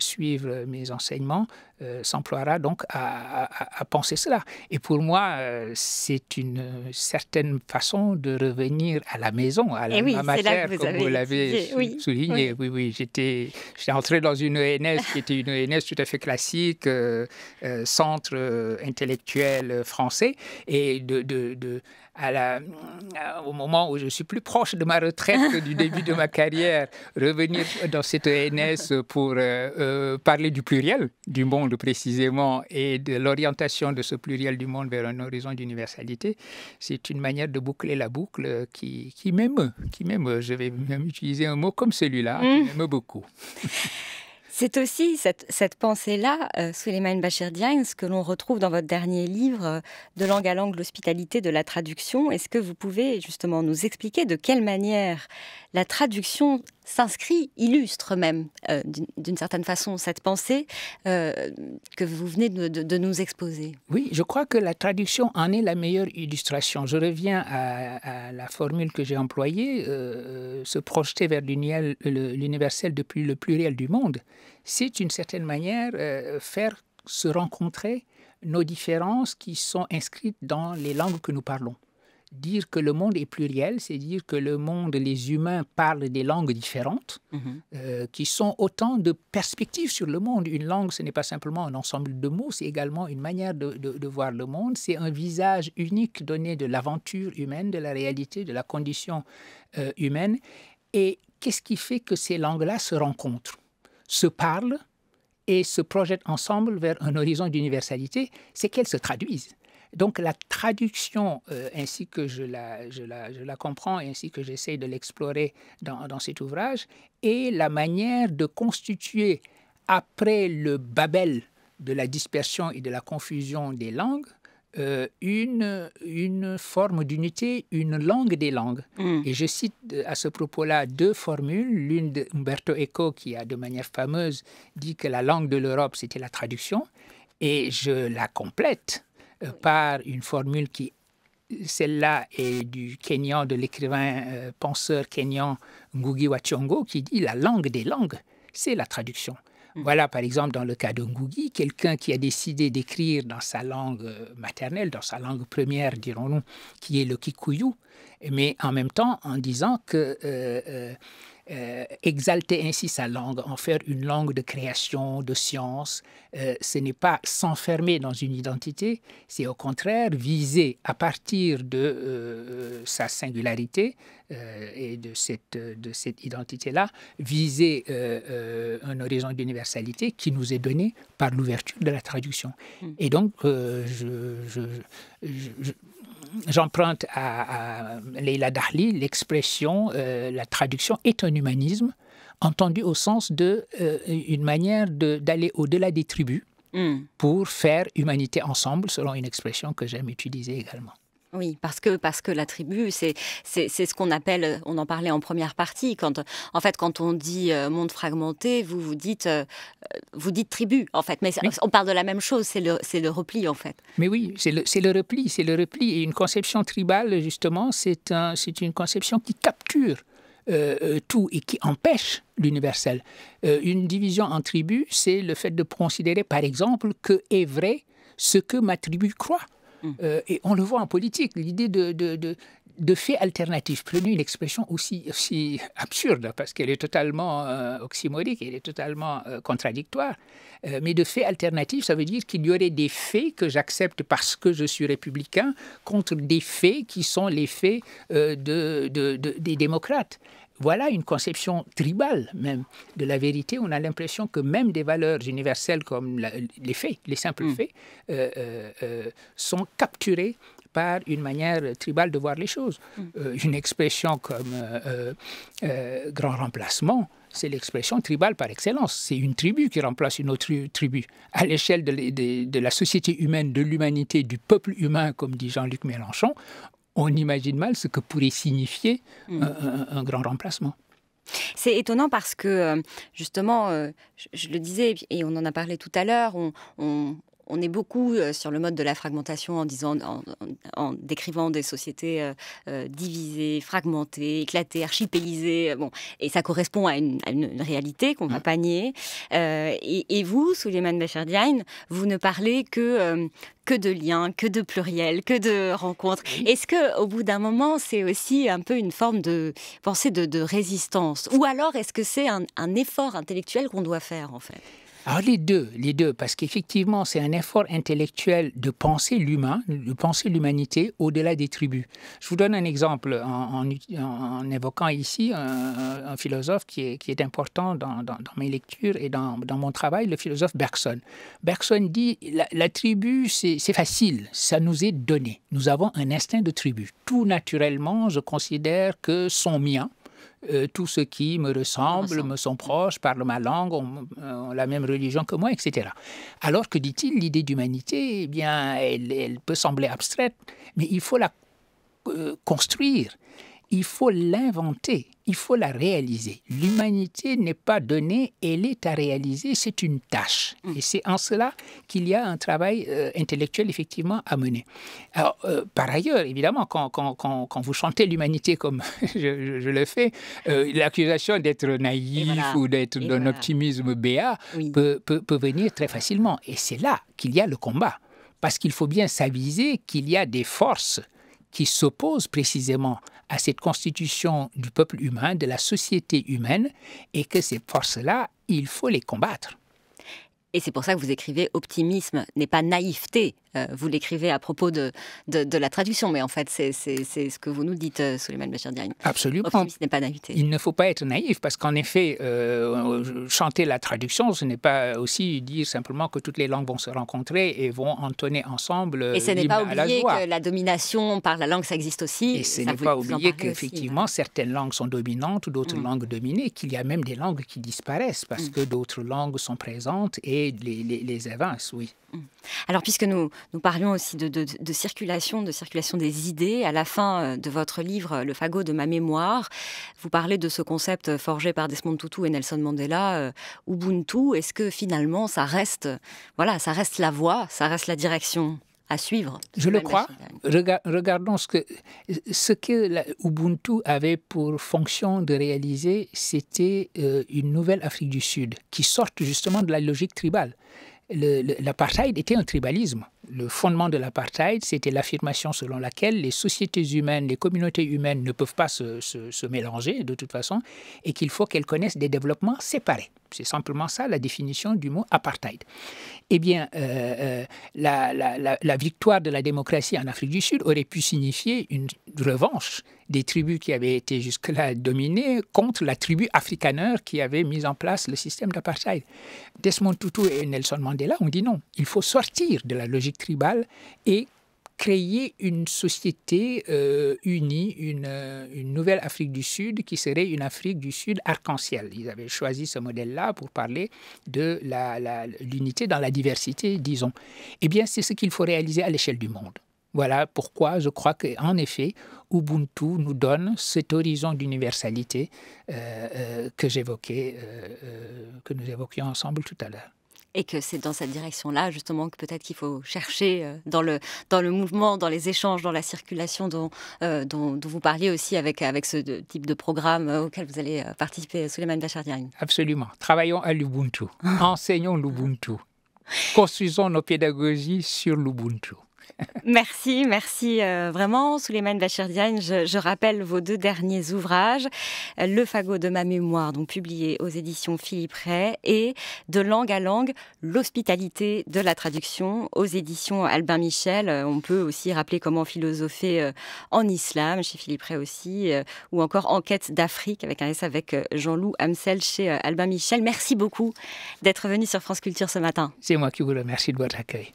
suivre mes enseignements euh, s'emploiera donc à, penser cela. Et pour moi, euh, c'est une certaine façon de revenir à la maison, à la, eh matière, comme vous l'avez souligné. Oui, oui, j'étais entré dans une ENS qui était une ENS tout à fait classique, euh, centre intellectuel français, et de, de à euh, au moment où je suis plus proche de ma retraite que du début de ma carrière, revenir dans cette NS pour euh, euh, parler du pluriel du monde précisément et de l'orientation de ce pluriel du monde vers un horizon d'universalité, c'est une manière de boucler la boucle qui, qui m'émeut, qui m'émeut. Je vais même utiliser un mot comme celui-là, qui mmh. m'émeut beaucoup. C'est aussi cette, pensée-là, euh, Bachir Diagne, que l'on retrouve dans votre dernier livre, euh, De langue à langue, l'hospitalité de la traduction. Est-ce que vous pouvez justement nous expliquer de quelle manière la traduction s'inscrit, illustre même euh, d'une certaine façon cette pensée euh, que vous venez de, nous exposer. Oui, je crois que la traduction en est la meilleure illustration. Je reviens à, la formule que j'ai employée, euh, se projeter vers l'universel depuis le pluriel du monde. C'est d'une certaine manière faire se rencontrer nos différences qui sont inscrites dans les langues que nous parlons dire que le monde est pluriel, c'est dire que le monde, les humains parlent des langues différentes, mhm. euh, qui sont autant de perspectives sur le monde. Une langue, ce n'est pas simplement un ensemble de mots, c'est également une manière de, voir le monde, c'est un visage unique donné de l'aventure humaine, de la réalité, de la condition euh, humaine. Et qu'est-ce qui fait que ces langues-là se rencontrent, se parlent et se projettent ensemble vers un horizon d'universalité C'est qu'elles se traduisent. Donc la traduction, euh, ainsi que je la, je la, comprends, ainsi que j'essaie de l'explorer dans, cet ouvrage, est la manière de constituer, après le Babel de la dispersion et de la confusion des langues, euh, une, forme d'unité, une langue des langues. Mm. Et je cite euh, à ce propos-là deux formules. L'une Umberto Eco, qui a de manière fameuse dit que la langue de l'Europe, c'était la traduction. Et je la complète euh, par une formule qui, celle-là, est du Kenyan, de l'écrivain euh, penseur kenyan Ngugi Wachongo, qui dit la langue des langues, c'est la traduction. Mm. Voilà, par exemple, dans le cas de Ngugi, quelqu'un qui a décidé d'écrire dans sa langue euh, maternelle, dans sa langue première, dirons-nous, qui est le Kikuyu, mais en même temps en disant que euh, exalter ainsi sa langue, en faire une langue de création, de science, euh, ce n'est pas s'enfermer dans une identité, c'est au contraire viser à partir de euh, sa singularité et de cette, de cette identité-là, viser un horizon d'universalité qui nous est donné par l'ouverture de la traduction. Hmm. Et donc, je j'emprunte à, Leila Dahli l'expression, euh, la traduction est un humanisme, entendu au sens de euh, une manière d'aller au-delà des tribus hmm. pour faire humanité ensemble, selon une expression que j'aime utiliser également. Oui, parce que, parce que la tribu, c'est ce qu'on appelle, euh, on en parlait en première partie, quand, en fait, quand on dit euh, monde fragmenté, vous vous dites, euh, vous dites tribu, en fait, mais on parle de la même chose, c'est le, le repli, en fait. Mais oui, c'est le, le, repli, c'est le repli. Et une conception tribale, justement, c'est un, une conception qui capture tout et qui empêche l'universel. une division en tribus, c'est le fait de considérer, par exemple, que est vrai ce que ma tribu croit Mm. Euh, et on le voit en politique, l'idée de, faits alternatifs. Prenez une expression aussi, absurde, parce qu'elle est totalement euh, oxymorique, elle est totalement euh, contradictoire. mais de faits alternatifs, ça veut dire qu'il y aurait des faits que j'accepte parce que je suis républicain contre des faits qui sont les faits des démocrates voilà une conception tribale même de la vérité. On a l'impression que même des valeurs universelles comme les faits, les simples mm. faits, euh, euh, euh, sont capturés par une manière tribale de voir les choses. Mm. une expression comme grand remplacement, c'est l'expression tribale par excellence. C'est une tribu qui remplace une autre tribu. À l'échelle de, la société humaine, de l'humanité, du peuple humain, comme dit Jean-Luc Mélenchon, on imagine mal ce que pourrait signifier mm. euh, un, grand remplacement. C'est étonnant parce que, euh, justement, euh, je, le disais et on en a parlé tout à l'heure, on, on est beaucoup euh, sur le mode de la fragmentation en disant, en, décrivant des sociétés euh, euh, divisées, fragmentées, éclatées, archipélisées. Bon, et ça correspond à une, réalité qu'on va mm. pas nier. et, et, vous, Suleiman Diagne, vous ne parlez que que de liens, que de pluriels, que de rencontres. Est-ce qu'au bout d'un moment, c'est aussi un peu une forme de pensée de, résistance, ou alors est-ce que c'est un effort intellectuel qu'on doit faire en fait? Alors les deux, les deux, parce qu'effectivement c'est un effort intellectuel de penser l'humain, de penser l'humanité au-delà des tribus. Je vous donne un exemple en, évoquant ici un, philosophe qui est, important dans, mes lectures et dans, mon travail, le philosophe Bergson. Bergson dit la, la tribu c'est facile, ça nous est donné. Nous avons un instinct de tribu. Tout naturellement, je considère que son mien, tous euh, tout ce qui me ressemble, me sont proches, parlent ma langue, ont, la même religion que moi, etc. Alors que, dit-il, l'idée d'humanité, eh bien, elle, peut sembler abstraite, mais il faut la euh, construire il faut l'inventer, il faut la réaliser. L'humanité n'est pas donnée, elle est à réaliser, c'est une tâche. Mm. Et c'est en cela qu'il y a un travail euh, intellectuel effectivement à mener. Alors, euh, par ailleurs, évidemment, quand, vous chantez l'humanité comme je, le fais, euh, l'accusation d'être naïf ou d'être d'un optimisme béat peut venir très facilement. Et c'est là qu'il y a le combat. Parce qu'il faut bien s'aviser qu'il y a des forces qui s'opposent précisément à cette constitution du peuple humain, de la société humaine, et que ces forces-là, il faut les combattre. Et c'est pour ça que vous écrivez Optimisme n'est pas naïveté, euh, vous l'écrivez à propos de, de, la traduction, mais en fait, c'est ce que vous nous dites, euh, Souleymane Bachirdian. Absolument. n'est pas naïveté. Il ne faut pas être naïf, parce qu'en effet, euh, chanter la traduction, ce n'est pas aussi dire simplement que toutes les langues vont se rencontrer et vont entonner ensemble. Et ce n'est pas oublier que la domination par la langue, ça existe aussi. Et ce n'est pas oublier qu'effectivement, hein. certaines langues sont dominantes, d'autres mm. langues dominées, qu'il y a même des langues qui disparaissent parce mm. que d'autres langues sont présentes et les, les, les avancent, oui. Mm. Alors, puisque nous, nous parlions aussi de, circulation, de circulation des idées. À la fin euh, de votre livre, euh, Le fagot de ma mémoire, vous parlez de ce concept euh, forgé par Desmond Tutu et Nelson Mandela, Ubuntu. Est-ce que finalement, ça reste, voilà, ça reste la voie, ça reste la direction à suivre. Je le crois. regardons ce que, Ubuntu avait pour fonction de réaliser, c'était une nouvelle Afrique du Sud qui sorte justement de la logique tribale. L'apartheid était un tribalisme. Le fondement de l'apartheid, c'était l'affirmation selon laquelle les sociétés humaines, les communautés humaines ne peuvent pas se, mélanger de toute façon et qu'il faut qu'elles connaissent des développements séparés. C'est simplement ça la définition du mot apartheid. Eh bien, euh, euh, la victoire de la démocratie en Afrique du Sud aurait pu signifier une revanche des tribus qui avaient été jusque-là dominées contre la tribu afrikaner qui avait mis en place le système d'apartheid. Desmond Tutu et Nelson Mandela ont dit non, il faut sortir de la logique tribale et créer une société euh, unie, euh, une, nouvelle Afrique du Sud qui serait une Afrique du Sud arc-en-ciel. Ils avaient choisi ce modèle-là pour parler de l'unité dans la diversité, disons. Eh bien, c'est ce qu'il faut réaliser à l'échelle du monde. Voilà pourquoi je crois qu'en effet, Ubuntu nous donne cet horizon d'universalité euh, euh, que j'évoquais, euh, que nous évoquions ensemble tout à l'heure. Et que c'est dans cette direction-là, justement, que peut-être qu'il faut chercher dans le, dans le mouvement, dans les échanges, dans la circulation dont, dont, vous parliez aussi avec, avec ce type de programme auquel vous allez participer, sous la Bachardian. Absolument. Travaillons à l'Ubuntu. Enseignons l'Ubuntu. Construisons nos pédagogies sur l'Ubuntu merci, merci euh, vraiment, Souleymane de Je, je, rappelle vos deux derniers ouvrages, euh, Le fagot de ma mémoire, donc publié aux éditions Philippe Ray, et De langue à langue, L'hospitalité de la traduction aux éditions Albin Michel. Euh, on peut aussi rappeler comment philosopher en islam, chez Philippe Ray aussi, ou encore Enquête d'Afrique, avec un avec Jean-Loup Hamsel chez Albin Michel. Merci beaucoup d'être venu sur France Culture ce matin. C'est moi qui vous remercie de votre accueil.